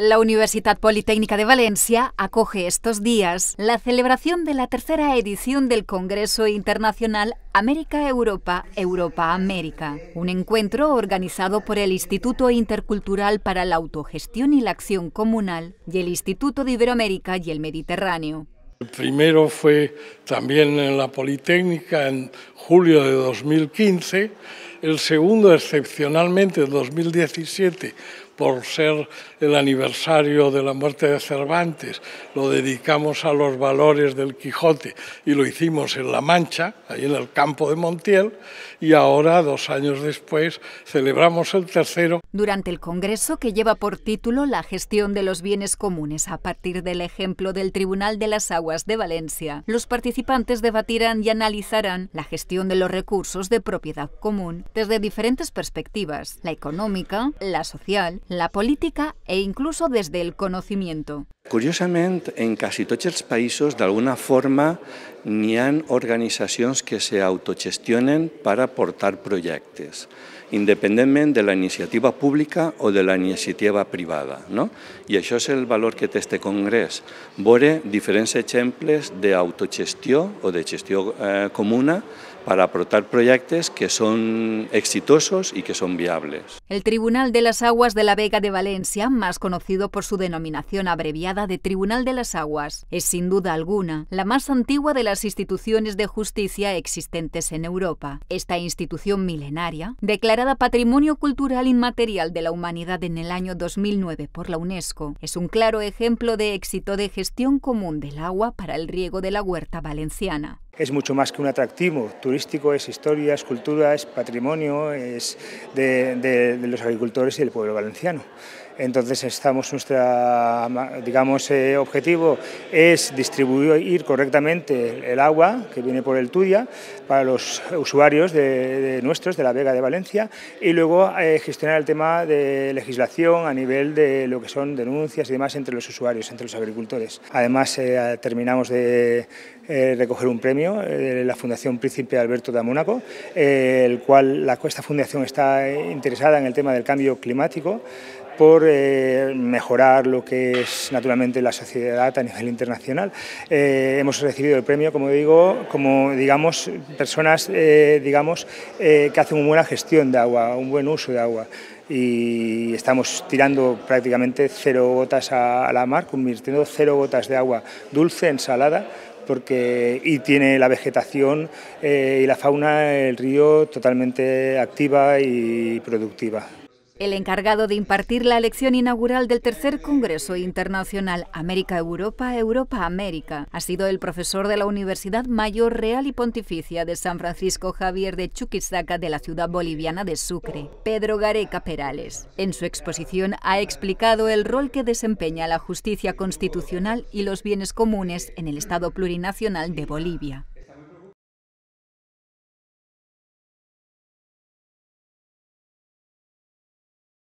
La Universidad Politécnica de Valencia acoge estos días la celebración de la tercera edición del Congreso Internacional América-Europa-Europa-América, un encuentro organizado por el Instituto Intercultural para la Autogestión y la Acción Comunal y el Instituto de Iberoamérica y el Mediterráneo. El primero fue también en la Politécnica en julio de 2015, el segundo excepcionalmente en 2017 por ser el aniversario de la muerte de Cervantes, lo dedicamos a los valores del Quijote y lo hicimos en La Mancha, ahí en el campo de Montiel, y ahora, dos años después, celebramos el tercero. Durante el Congreso, que lleva por título La gestión de los bienes comunes a partir del ejemplo del Tribunal de las Aguas de Valencia, los participantes debatirán y analizarán la gestión de los recursos de propiedad común desde diferentes perspectivas, la económica, la social, la política e incluso desde el conocimiento. Curiosamente, en casi todos los países, de alguna forma, ni han organizaciones que se autogestionen para aportar proyectos, independientemente de la iniciativa pública o de la iniciativa privada. No? Y es el valor que tiene este Congreso, bore diferentes ejemplos de autogestión o de gestión eh, comuna para aportar proyectos que son exitosos y que son viables. El Tribunal de las Aguas de la Vega de Valencia, más conocido por su denominación abreviada de Tribunal de las Aguas, es sin duda alguna la más antigua de las instituciones de justicia existentes en Europa. Esta institución milenaria, declarada Patrimonio Cultural Inmaterial de la Humanidad en el año 2009 por la UNESCO, es un claro ejemplo de éxito de gestión común del agua para el riego de la huerta valenciana es mucho más que un atractivo turístico, es historia, es cultura, es patrimonio, es de, de los agricultores y del pueblo valenciano. Entonces estamos nuestra eh, objetivo es distribuir correctamente el agua que viene por el Tudia para los usuarios de, nuestros de la Vega de Valencia y luego eh, gestionar el tema de legislación a nivel de lo que son denuncias y demás entre los usuarios, entre los agricultores. Además eh, terminamos de recoger un premio de la Fundación Príncipe Alberto de Mónaco, el cual esta fundación está interesada en el tema del cambio climático por eh, mejorar lo que es naturalmente la sociedad a nivel internacional. Eh, hemos recibido el premio, como digo, como digamos, personas eh, digamos, que hacen una buena gestión de agua, un buen uso de agua y estamos tirando prácticamente cero gotas a, la mar, convirtiendo cero gotas de agua dulce ensalada, porque y tiene la vegetación y la fauna el río totalmente activa y productiva. El encargado de impartir la lección inaugural del tercer Congreso Internacional América-Europa-Europa-América ha sido el profesor de la Universidad Mayor Real y Pontificia de San Francisco Javier de Chuquisaca de la ciudad boliviana de Sucre, Pedro Gareca Perales. En su exposición ha explicado el rol que desempeña la justicia constitucional y los bienes comunes en el Estado plurinacional de Bolivia.